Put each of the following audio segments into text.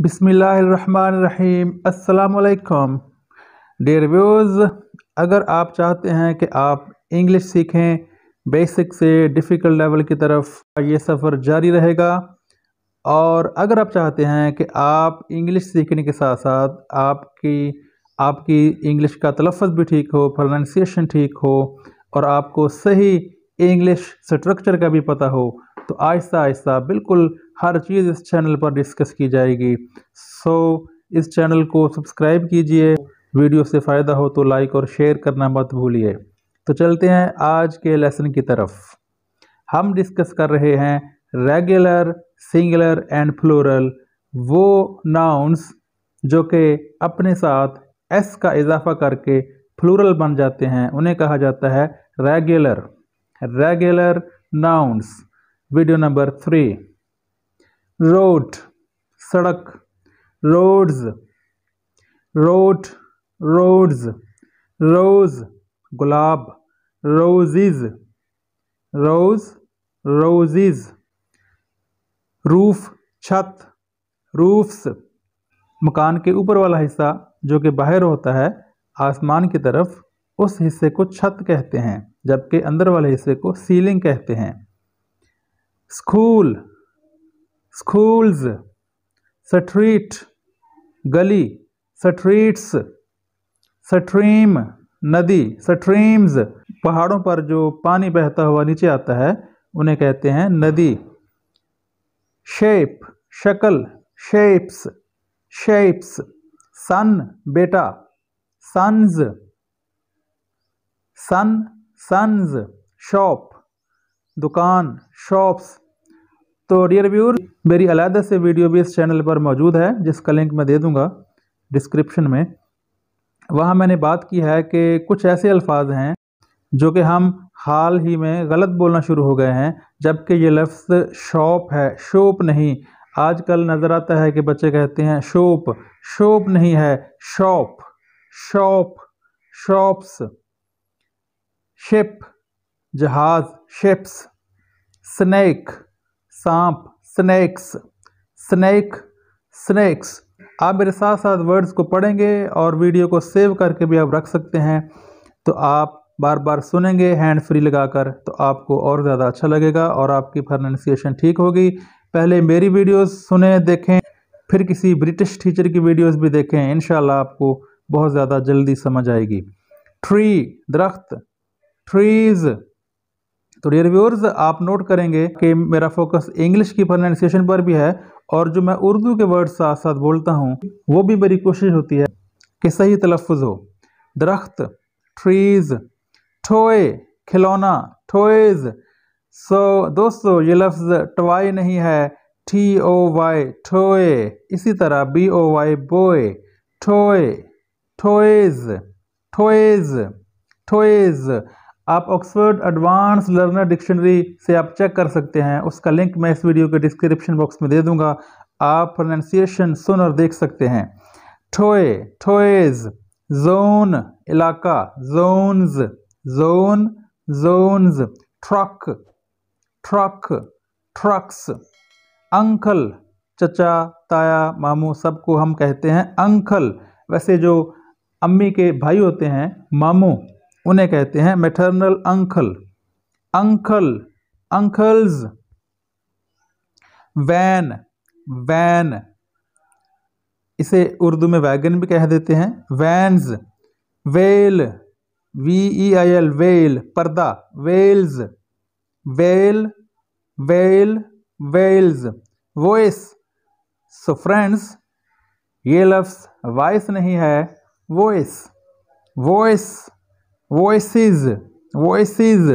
बिसमीम् अल्लाम dare views अगर आप चाहते हैं कि आप इंग्लिश सीखें बेसिक से डिफ़िकल्ट लेवल की तरफ ये सफ़र जारी रहेगा और अगर आप चाहते हैं कि आप इंग्लिश सीखने के साथ साथ आपकी आपकी इंग्लिश का तलफ़ भी ठीक हो प्रोनाउंसिएशन ठीक हो और आपको सही इंग्लिश स्ट्रक्चर का भी पता हो तो आहिस्ता आहिस्ता बिल्कुल हर चीज़ इस चैनल पर डिस्कस की जाएगी सो so, इस चैनल को सब्सक्राइब कीजिए वीडियो से फ़ायदा हो तो लाइक और शेयर करना मत भूलिए तो चलते हैं आज के लेसन की तरफ हम डिस्कस कर रहे हैं रेगुलर सिंगुलर एंड फ्लोरल वो नाउंस जो कि अपने साथ एस का इजाफा करके फ्लोरल बन जाते हैं उन्हें कहा जाता है regular regular nouns video number three road सड़क रोड्स रोड रोड्स रोज गुलाब रोजिज रोज रोजिज रूफ छत रूफ्स मकान के ऊपर वाला हिस्सा जो कि बाहर होता है आसमान की तरफ उस हिस्से को छत कहते हैं जबकि अंदर वाले हिस्से को सीलिंग कहते हैं स्कूल स्कूल्स स्ट्रीट गली स्ट्रीट्स स्ट्रीम नदी स्ट्रीम्स पहाड़ों पर जो पानी बहता हुआ नीचे आता है उन्हें कहते हैं नदी शेप शक्ल शेप्स शेप्स सन बेटा सन्स सन सन्स शॉप दुकान शॉप्स तो डियर व्यूर मेरी अलहदा से वीडियो भी इस चैनल पर मौजूद है जिसका लिंक मैं दे दूँगा डिस्क्रिप्शन में वहाँ मैंने बात की है कि कुछ ऐसे अल्फाज हैं जो कि हम हाल ही में गलत बोलना शुरू हो गए हैं जबकि ये लफ्ज़ शॉप है शोप नहीं आजकल नज़र आता है कि बच्चे कहते हैं शोप शोप नहीं है शॉप शॉप शॉप्स शिप जहाज़ शिप्स स्नैक सांप स्नैक्स स्नैक स्नैक्स आप मेरे साथ साथ वर्ड्स को पढ़ेंगे और वीडियो को सेव करके भी आप रख सकते हैं तो आप बार बार सुनेंगे हैंड फ्री लगाकर तो आपको और ज़्यादा अच्छा लगेगा और आपकी प्रोनाउंसिएशन ठीक होगी पहले मेरी वीडियोस सुने देखें फिर किसी ब्रिटिश टीचर की वीडियोस भी देखें इन आपको बहुत ज़्यादा जल्दी समझ आएगी ट्री दरख्त ट्रीज़ तो डियर व्यूअर्स आप नोट करेंगे कि मेरा फोकस इंग्लिश की प्रोनाउंसिएशन पर भी है और जो मैं उर्दू के वर्ड साथ साथ बोलता हूँ वो भी मेरी कोशिश होती है कि सही तलफ़ हो दरख्त ट्रीज़ ठोए खिलौना ठोएज सो दोस्तों ये लफ्ज़ टवाई नहीं है टी ओ वाई ठोए इसी तरह बी ओ वाई बोए ठोए ठोएज़ ठोएज़ ठोएज़ आप ऑक्सफर्ड एडवांस लर्नर डिक्शनरी से आप चेक कर सकते हैं उसका लिंक मैं इस वीडियो के डिस्क्रिप्शन बॉक्स में दे दूंगा आप प्रोनाउंसिएशन सुन और देख सकते हैं ठोए ठोएज जोन इलाका zones zone zones truck truck trucks uncle चचा ताया मामू सबको हम कहते हैं अंकल वैसे जो अम्मी के भाई होते हैं मामू उन्हें कहते हैं maternal uncle uncle uncles van van इसे उर्दू में वैगन भी कह देते हैं vans veil V E I L veil पर्दा veils veil veil veils voice so friends ये लफ्स वॉइस नहीं है voice voice voices voices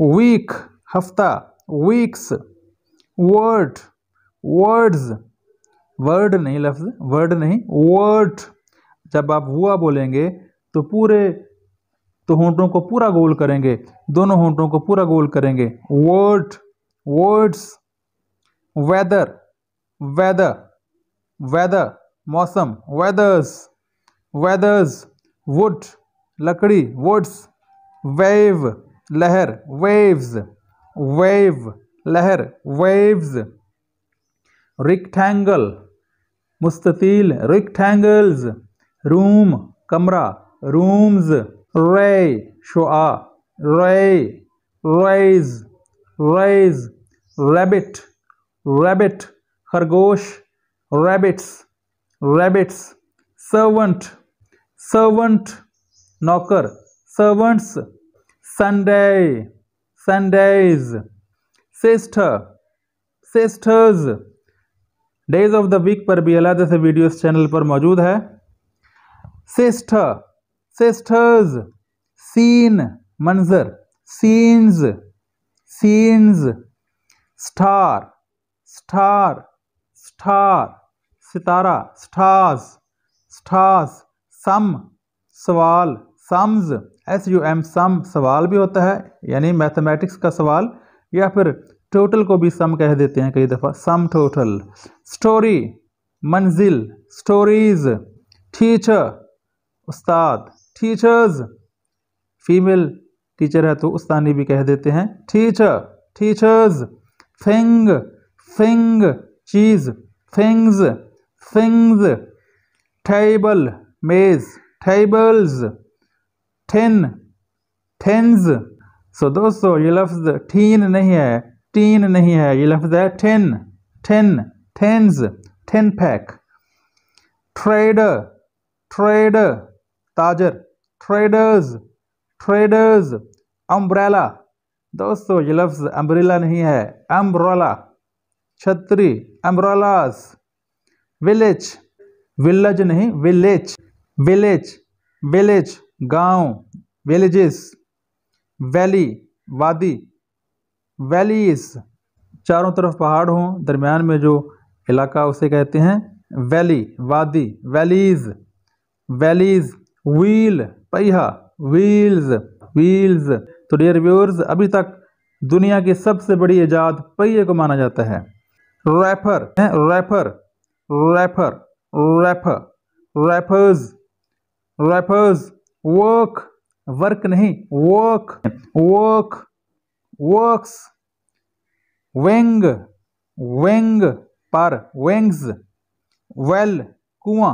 week हफ्ता वीक्स वर्ड वर्ड्स वर्ड नहीं लफ्ज वर्ड नहीं वर्ड जब आप हुआ बोलेंगे तो पूरे तो होंठों को पूरा गोल करेंगे दोनों होंठों को पूरा गोल करेंगे word words weather weather weather मौसम वेदर्स वेदर्स वुड लकड़ी वुड्स वेव लहर वेव्स वेव लहर वेव्स रिक्टेंगल मुस्ततील रिक्टेंगल्स रूम कमरा रूम्स रे शोआ ray rays rays rabbit rabbit खरगोश रैबिट्स रैबिट्स सर्वेंट सर्वेंट नौकर सर्वेंट्स संडे संडेज श्रेष्ठ श्रेष्ठज डेज ऑफ द वीक पर भी अलग से वीडियोस चैनल पर मौजूद है श्रेष्ठ श्रेष्ठज सीन मंजर scenes scenes star star star सितारा स्टार्स स्टार्स सम सवाल sums S U M sum सवाल भी होता है यानी मैथमेटिक्स का सवाल या फिर टोटल को भी सम कह देते हैं कई दफ़ा सम टोटल स्टोरी मंजिल स्टोरीज टीचर उस्ताद टीचर्स फीमेल टीचर है तो उस्तानी भी कह देते हैं टीचर टीचर्स थिंग थिंग चीज़ थिंग्स थिंग्स टेबल मेज़ टेबल्स टेन टेन्स सो दोस्तों ये लफ्ज़ टीन नहीं है टीन नहीं है ये लफ्ज़ है ten ten tens ten pack trader trader ताजर ट्रेडर्स ट्रेडर्स अम्ब्रेला दोस्तों ये लफ्ज़ अम्ब्रेला नहीं है अम्ब्रोला छतरी अम्ब्रोलास विलेज विलेज नहीं विलेज विलेज विलेज गांव विलेजेस वैली वादी वैलीज चारों तरफ पहाड़ हों दरमियान में जो इलाका उसे कहते हैं वैली वादी वैलीज वैलीज व्हील पहिया व्हील्स व्हील्स तो डियर व्यूअर्स अभी तक दुनिया की सबसे बड़ी ईजाद पहिए को माना जाता है rafter rafter rafter rafter rafters rafters work work नहीं work work works wing wing पर वेंग्स वेल कुआ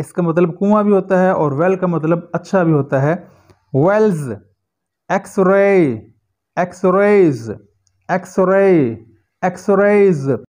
इसका मतलब कुआं भी होता है और वेल का मतलब अच्छा भी होता है veils x-ray x-rays x-ray X-rays